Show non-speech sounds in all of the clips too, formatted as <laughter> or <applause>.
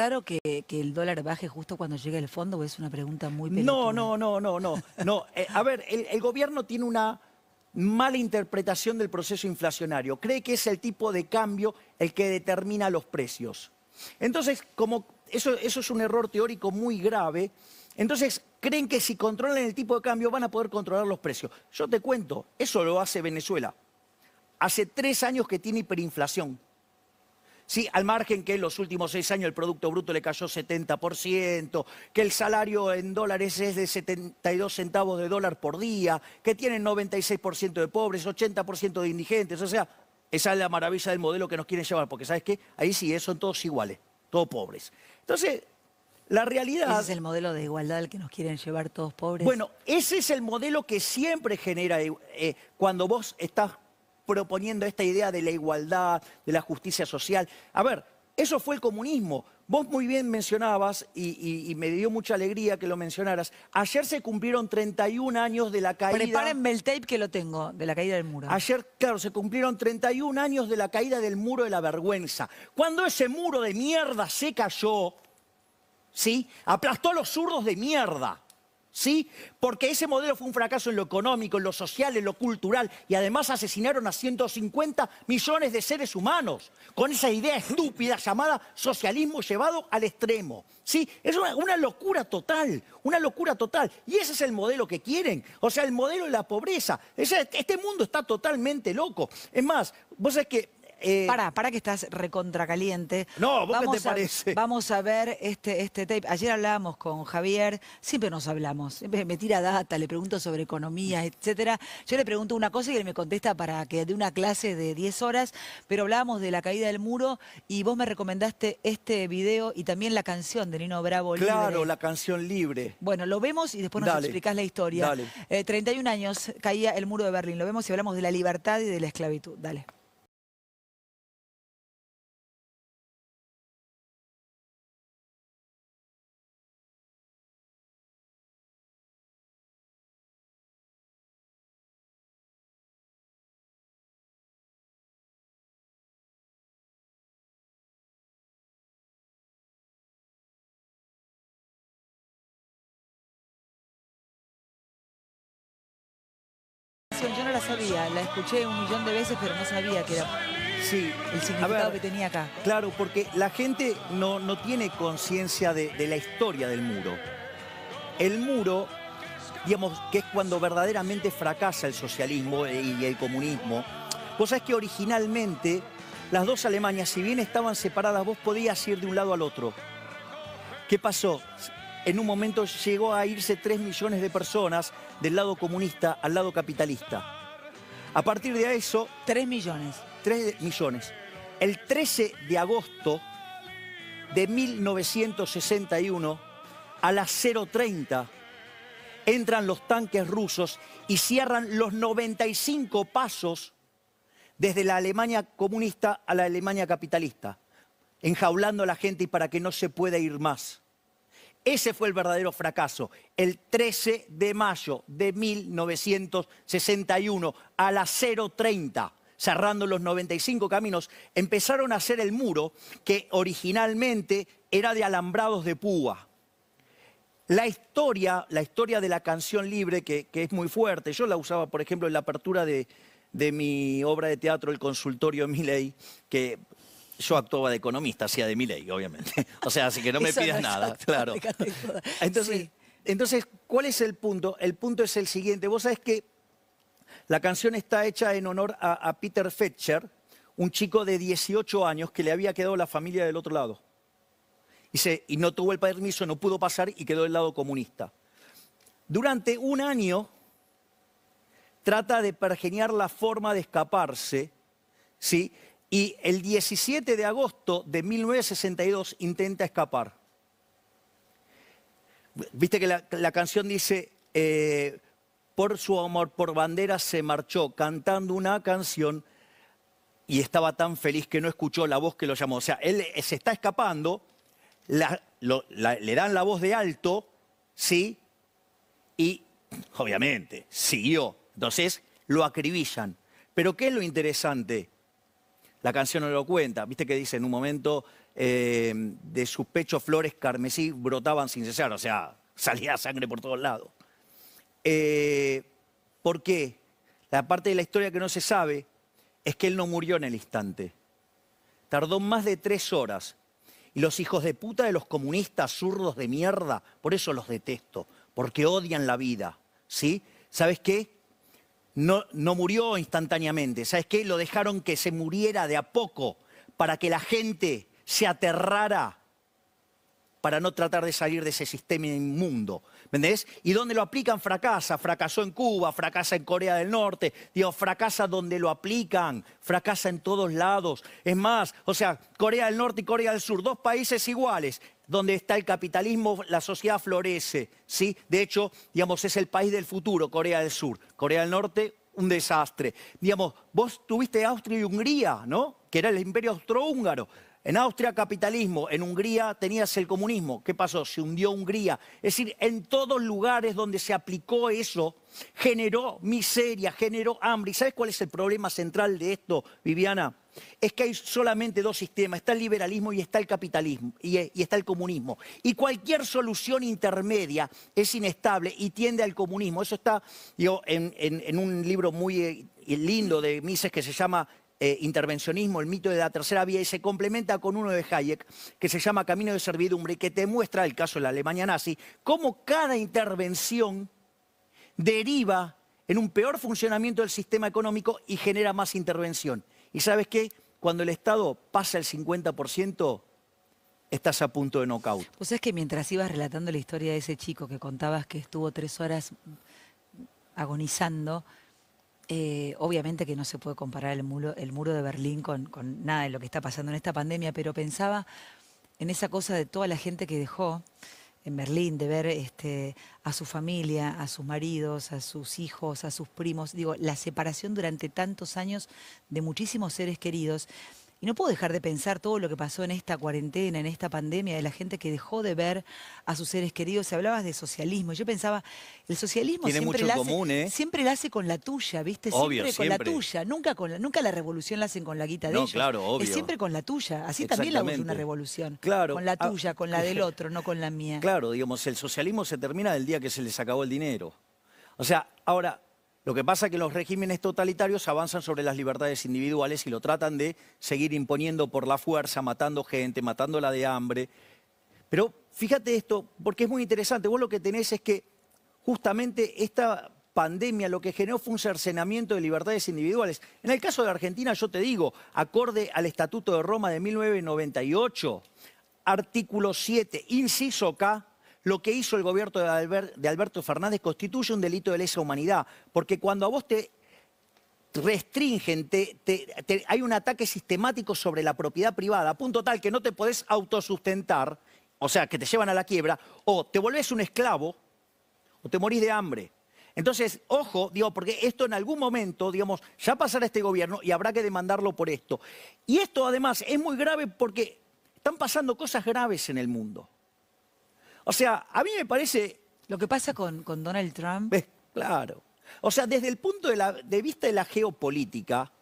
raro que, el dólar baje justo cuando llegue el fondo? es una pregunta muy No, no, no, no, no. no. Eh, a ver, el, gobierno tiene una mala interpretación del proceso inflacionario. Cree que es el tipo de cambio el que determina los precios. Entonces, como eso, eso es un error teórico muy grave, entonces creen que si controlan el tipo de cambio van a poder controlar los precios. Yo te cuento, eso lo hace Venezuela. Hace tres años que tiene hiperinflación. Sí, al margen que en los últimos seis años el Producto Bruto le cayó 70%, que el salario en dólares es de 72 centavos de dólar por día, que tienen 96% de pobres, 80% de indigentes. O sea, esa es la maravilla del modelo que nos quieren llevar, porque ¿sabes qué? Ahí sí, eh, son todos iguales, todos pobres. Entonces, la realidad. Ese es el modelo de igualdad al que nos quieren llevar todos pobres. Bueno, ese es el modelo que siempre genera. Eh, cuando vos estás proponiendo esta idea de la igualdad, de la justicia social. A ver, eso fue el comunismo. Vos muy bien mencionabas, y, me dio mucha alegría que lo mencionaras, ayer se cumplieron 31 años de la caída... Prepárenme el tape que lo tengo, de la caída del muro. Ayer, claro, se cumplieron 31 años de la caída del muro de la vergüenza. Cuando ese muro de mierda se cayó, ¿sí? Aplastó a los zurdos de mierda. ¿sí? Porque ese modelo fue un fracaso en lo económico, en lo social, en lo cultural, y además asesinaron a 150 millones de seres humanos con esa idea estúpida llamada socialismo llevado al extremo, ¿sí? Es una, locura total, una locura total. Y ese es el modelo que quieren, o sea, el modelo de la pobreza. este mundo está totalmente loco. Es más, vos sabés que para, eh, para que estás recontracaliente. No, ¿vos qué te parece? Vamos a ver este, este tape. Ayer hablábamos con Javier, siempre nos hablamos, siempre me tira data, le pregunto sobre economía, etcétera. Yo le pregunto una cosa y él me contesta para que dé una clase de 10 horas, pero hablábamos de la caída del muro y vos me recomendaste este video y también la canción de Nino Bravo Libre. Claro, la canción Libre. Bueno, lo vemos y después nos explicás la historia. Dale. Eh, y 31 años caía el muro de Berlín. Lo vemos y hablamos de la libertad y de la esclavitud. Dale. yo no la sabía, la escuché un millón de veces, pero no sabía que era sí. el significado que tenía acá. Claro, porque la gente no, no tiene conciencia de, la historia del muro. El muro, digamos, que es cuando verdaderamente fracasa el socialismo y el comunismo. Vos es que originalmente las dos Alemanias, si bien estaban separadas, vos podías ir de un lado al otro. ¿Qué pasó? En un momento llegó a irse 3 millones de personas, del lado comunista al lado capitalista. A partir de eso... 3 millones. 3 millones. El 13 de agosto de 1961 a las 0.30 entran los tanques rusos y cierran los 95 pasos desde la Alemania comunista a la Alemania capitalista, enjaulando a la gente y para que no se pueda ir más. Ese fue el verdadero fracaso. El 13 de mayo de 1961 a las 0.30, cerrando los 95 caminos, empezaron a hacer el muro que originalmente era de alambrados de púa. La historia, la historia de la canción libre, que, es muy fuerte, yo la usaba, por ejemplo, en la apertura de, de mi obra de teatro El Consultorio Miley, que yo actuaba de economista, hacía de mi ley, obviamente. <laughs> O sea, así que no me pidas nada, claro. Entonces, entonces, ¿cuál es el punto? El punto es el siguiente. Vos sabés que la canción está hecha en honor a, Peter Fetcher, un chico de 18 años que le había quedado la familia del otro lado. Y, y no tuvo el permiso, no pudo pasar y quedó del lado comunista. Durante un año trata de pergeniar la forma de escaparse, ¿sí? y el 17 de agosto de 1962 intenta escapar. Viste que la, canción dice, eh, por su amor, por bandera se marchó cantando una canción y estaba tan feliz que no escuchó la voz que lo llamó. O sea, él eh, se está escapando, le dan la voz de alto, ¿sí? Y obviamente siguió. Entonces lo acribillan. Pero ¿qué es lo interesante? La canción no lo cuenta. Viste que dice en un momento, eh, de sus pechos flores carmesí brotaban sin cesar, o sea, <laughs> salía sangre por todos lados. Eh, ¿Por qué? La parte de la historia que no se sabe es que él no murió en el instante. Tardó más de tres horas. Y los hijos de puta de los comunistas zurdos de mierda, por eso los detesto, porque odian la vida. ¿Sí? ¿Sabes qué? no, murió instantáneamente. ¿Sabes qué? Lo dejaron que se muriera de a poco para que la gente se aterrara para no tratar de salir de ese sistema inmundo ¿Me Y donde lo aplican fracasa. Fracasó en Cuba, fracasa en Corea del Norte. Digo, fracasa donde lo aplican. Fracasa en todos lados. Es más, o sea, Corea del Norte y Corea del Sur, dos países iguales. Donde está el capitalismo, la sociedad florece, ¿sí? De hecho, digamos, es el país del futuro, Corea del Sur. Corea del Norte, un desastre. Digamos, vos tuviste Austria y Hungría, ¿no? Que era el imperio austrohúngaro. En Austria capitalismo, en Hungría tenías el comunismo. ¿Qué pasó? Se hundió Hungría. Es decir, en todos lugares donde se aplicó eso, generó miseria, generó hambre. ¿Y sabes cuál es el problema central de esto, Viviana? Es que hay solamente dos sistemas, está el liberalismo y está el capitalismo y, eh, está el comunismo. Y cualquier solución intermedia es inestable y tiende al comunismo. Eso está en un libro muy eh, lindo de Mises que se llama eh, intervencionismo, el mito de la tercera vía, y se complementa con uno de Hayek, que se llama Camino de Servidumbre, que te muestra el caso de la Alemania nazi, cómo cada intervención deriva en un peor funcionamiento del sistema económico y genera más intervención. ¿Y sabes qué? Cuando el Estado pasa el 50%, estás a punto de knockout. sea es que mientras ibas relatando la historia de ese chico que contabas que estuvo tres horas agonizando, eh, obviamente que no se puede comparar el muro, el muro de Berlín con, nada de lo que está pasando en esta pandemia, pero pensaba en esa cosa de toda la gente que dejó en Berlín, de ver este, a su familia, a sus maridos, a sus hijos, a sus primos. Digo, la separación durante tantos años de muchísimos seres queridos. Y no puedo dejar de pensar todo lo que pasó en esta cuarentena, en esta pandemia, de la gente que dejó de ver a sus seres queridos. Se hablabas de socialismo. Yo pensaba, el socialismo ¿eh? siempre, la hace, con la tuya, ¿viste? Obvio, siempre, con la tuya. Nunca, la, nunca la revolución la hacen con la guita de no, ellos. claro, obvio. Es siempre con la tuya. Así también la hace una revolución. Claro. Con la ah, tuya, con la <laughs> del otro, no con la mía. Claro, digamos, el socialismo se termina del día que se les acabó el dinero. O sea, ahora, lo que pasa es que los regímenes totalitarios avanzan sobre las libertades individuales y lo tratan de seguir imponiendo por la fuerza, matando gente, matándola de hambre. Pero fíjate esto, porque es muy interesante. Vos lo que tenés es que justamente esta pandemia lo que generó fue un cercenamiento de libertades individuales. En el caso de Argentina, yo te digo, acorde al Estatuto de Roma de 1998, artículo 7, inciso K, lo que hizo el gobierno de, Alberto Fernández constituye un delito de lesa humanidad, porque cuando a vos te restringen, hay un ataque sistemático sobre la propiedad privada, a punto tal que no te podés autosustentar, o sea, que te llevan a la quiebra, o te volvés un esclavo, o te morís de hambre. Entonces, ojo, digo, porque esto en algún momento, digamos, ya pasará este gobierno y habrá que demandarlo por esto. Y esto además es muy grave porque están pasando cosas graves en el mundo. O sea, a mí me parece... Lo que pasa con, con Donald Trump... claro. O sea, desde el punto de, la, de vista de la geopolítica,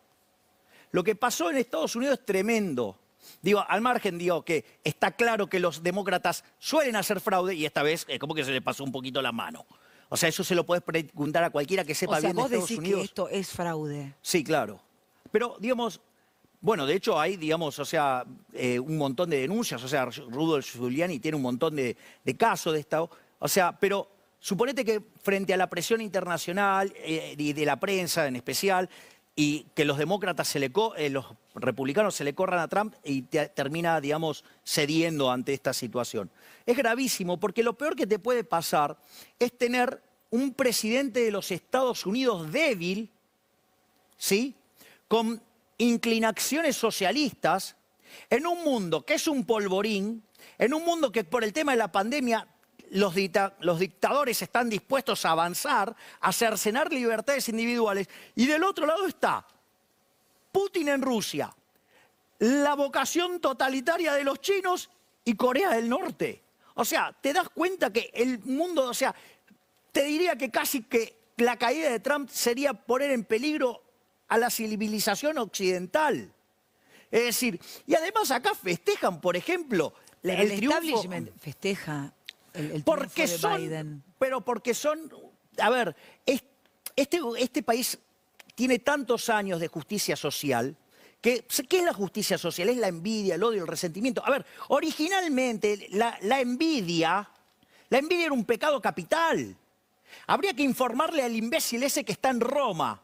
lo que pasó en Estados Unidos es tremendo. Digo, al margen, digo que está claro que los demócratas suelen hacer fraude y esta vez es como que se le pasó un poquito la mano. O sea, eso se lo puedes preguntar a cualquiera que sepa o sea, bien decís Que esto es fraude. Sí, claro. Pero, digamos, bueno, de hecho hay, digamos, o sea, eh, un montón de denuncias, o sea, Rudolf Giuliani tiene un montón de, casos de esto. o sea, pero suponete que frente a la presión internacional eh, y de la prensa en especial, y que los demócratas se le eh, los republicanos se le corran a Trump y termina, digamos, cediendo ante esta situación. Es gravísimo porque lo peor que te puede pasar es tener un presidente de los Estados Unidos débil, ¿sí? Con inclinaciones socialistas, en un mundo que es un polvorín, en un mundo que por el tema de la pandemia los, dictadores están dispuestos a avanzar, a cercenar libertades individuales. Y del otro lado está Putin en Rusia, la vocación totalitaria de los chinos y Corea del Norte. O sea, te das cuenta que el mundo, o sea, te diría que casi que la caída de Trump sería poner en peligro a la civilización occidental. Es decir, y además acá festejan, por ejemplo, el, el triunfo, festeja el, porque son, Pero porque son, a ver, este, este país tiene tantos años de justicia social. Que, ¿Qué es la justicia social? Es la envidia, el odio, el resentimiento. A ver, originalmente la envidia, la envidia era un pecado capital. Habría que informarle al imbécil ese que está en Roma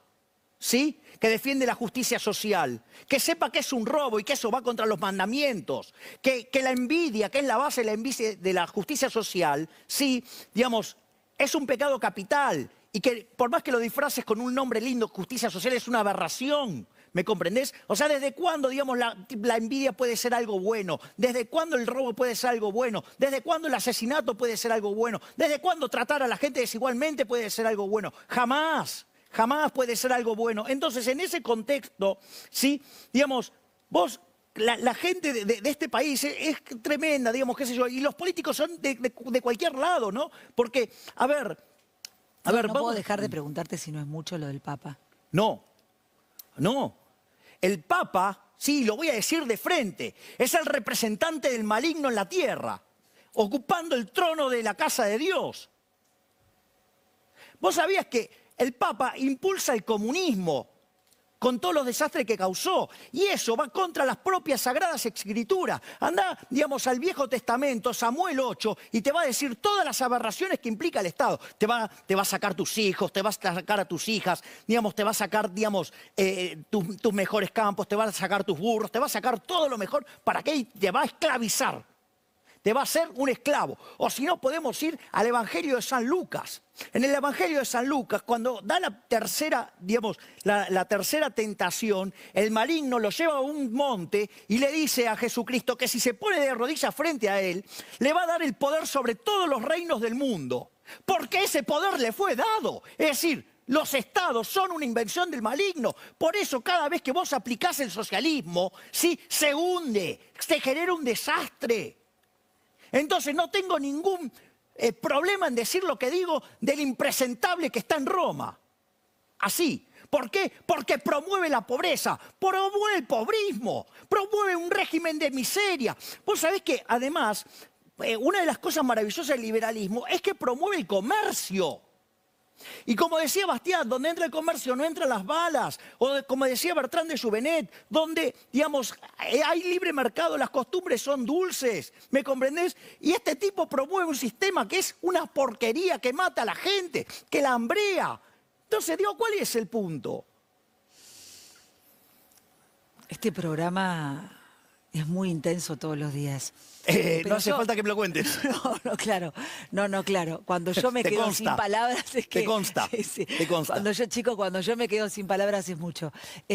¿sí? Que defiende la justicia social, que sepa que es un robo y que eso va contra los mandamientos, que, la envidia, que es la base de la envidia de la justicia social, ¿sí? Digamos, es un pecado capital y que por más que lo disfraces con un nombre lindo, justicia social es una aberración. ¿Me comprendés? O sea, ¿desde cuándo, digamos, la, envidia puede ser algo bueno? ¿Desde cuándo el robo puede ser algo bueno? ¿Desde cuándo el asesinato puede ser algo bueno? ¿Desde cuándo tratar a la gente desigualmente puede ser algo bueno? Jamás jamás puede ser algo bueno. Entonces, en ese contexto, ¿sí? Digamos, vos la, gente de, este país es, tremenda, digamos, qué sé yo, y los políticos son de, cualquier lado, ¿no? Porque, a ver, a no, ver... puedo dejar de preguntarte si no es mucho lo del Papa. No, no. El Papa, sí, lo voy a decir de frente, es el representante del maligno en la tierra, ocupando el trono de la casa de Dios. Vos sabías que el Papa impulsa el comunismo con todos los desastres que causó. Y eso va contra las propias sagradas escrituras. Anda, digamos, al Viejo Testamento, Samuel 8, y te va a decir todas las aberraciones que implica el Estado. Te va, a sacar tus hijos, te va a sacar a tus hijas, digamos, te va a sacar, digamos, eh, tus, tus mejores campos, te va a sacar tus burros, te va a sacar todo lo mejor. ¿Para qué? Te va a esclavizar te va a ser un esclavo. O si no, podemos ir al Evangelio de San Lucas. En el Evangelio de San Lucas, cuando da la tercera, digamos, la, tercera tentación, el maligno lo lleva a un monte y le dice a Jesucristo que si se pone de rodillas frente a él, le va a dar el poder sobre todos los reinos del mundo. Porque ese poder le fue dado. Es decir, los estados son una invención del maligno. Por eso cada vez que vos aplicás el socialismo, ¿sí? se hunde, se genera un desastre. Entonces no tengo ningún eh, problema en decir lo que digo del impresentable que está en Roma. Así. ¿Por qué? Porque promueve la pobreza, promueve el pobrismo, promueve un régimen de miseria. Vos sabés que además, eh, una de las cosas maravillosas del liberalismo es que promueve el comercio. Y como decía Bastián, donde entra el comercio no entran las balas. O como decía Bertrand de Jouvenet, donde, digamos, eh, hay libre mercado, las costumbres son dulces. ¿Me comprendés? Y este tipo promueve un sistema que es una porquería, que mata a la gente, que la hambrea. Entonces, digo, ¿cuál es el punto? Este programa es muy intenso todos los días. Eh, no hace falta que me lo cuentes. <laughs> No, no, claro. No, no, claro. Cuando yo me quedo sin palabras <laughs> es que... Te consta. <laughs> Te consta. Cuando yo, chico, cuando yo me quedo sin palabras es mucho. Eh,